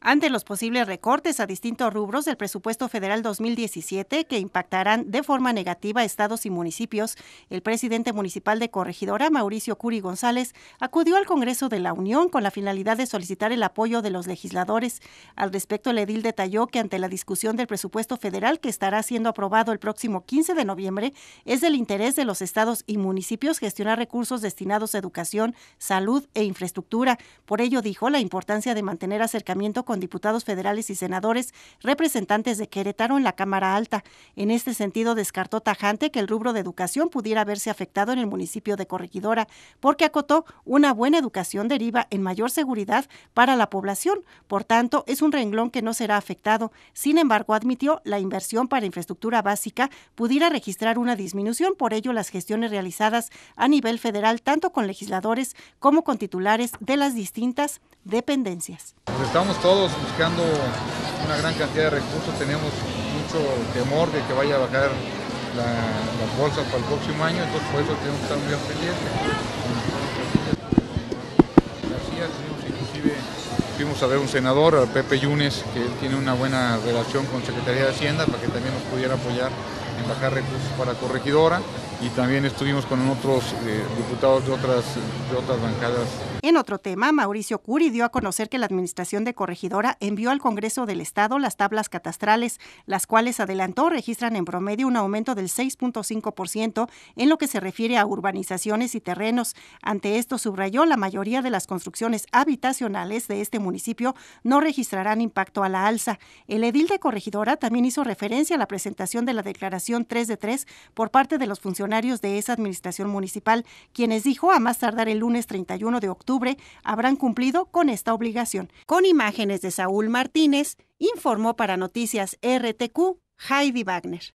Ante los posibles recortes a distintos rubros del presupuesto federal 2017 que impactarán de forma negativa a estados y municipios, el presidente municipal de Corregidora, Mauricio Curi González, acudió al Congreso de la Unión con la finalidad de solicitar el apoyo de los legisladores. Al respecto, el edil detalló que ante la discusión del presupuesto federal que estará siendo aprobado el próximo 15 de noviembre, es del interés de los estados y municipios gestionar recursos destinados a educación, salud e infraestructura. Por ello, dijo la importancia de mantener acercamiento con diputados federales y senadores representantes de Querétaro en la Cámara Alta. En este sentido, descartó tajante que el rubro de educación pudiera verse afectado en el municipio de Corregidora, porque acotó una buena educación deriva en mayor seguridad para la población. Por tanto, es un renglón que no será afectado. Sin embargo, admitió la inversión para infraestructura básica pudiera registrar una disminución. Por ello, las gestiones realizadas a nivel federal, tanto con legisladores como con titulares de las distintas dependencias. Pues estamos todos buscando una gran cantidad de recursos, tenemos mucho temor de que vaya a bajar las bolsas para el próximo año, entonces por eso tenemos que estar muy pendientes. inclusive fuimos a ver un senador, a Pepe Yunes, que él tiene una buena relación con Secretaría de Hacienda para que también nos pudiera apoyar en bajar recursos para corregidora y también estuvimos con otros eh, diputados de otras, de otras bancadas. En otro tema, Mauricio Curi dio a conocer que la Administración de Corregidora envió al Congreso del Estado las tablas catastrales, las cuales adelantó registran en promedio un aumento del 6.5% en lo que se refiere a urbanizaciones y terrenos. Ante esto, subrayó la mayoría de las construcciones habitacionales de este municipio no registrarán impacto a la alza. El edil de Corregidora también hizo referencia a la presentación de la declaración 3 de 3 por parte de los funcionarios de esa administración municipal, quienes dijo a más tardar el lunes 31 de octubre habrán cumplido con esta obligación. Con imágenes de Saúl Martínez, informó para Noticias RTQ Heidi Wagner.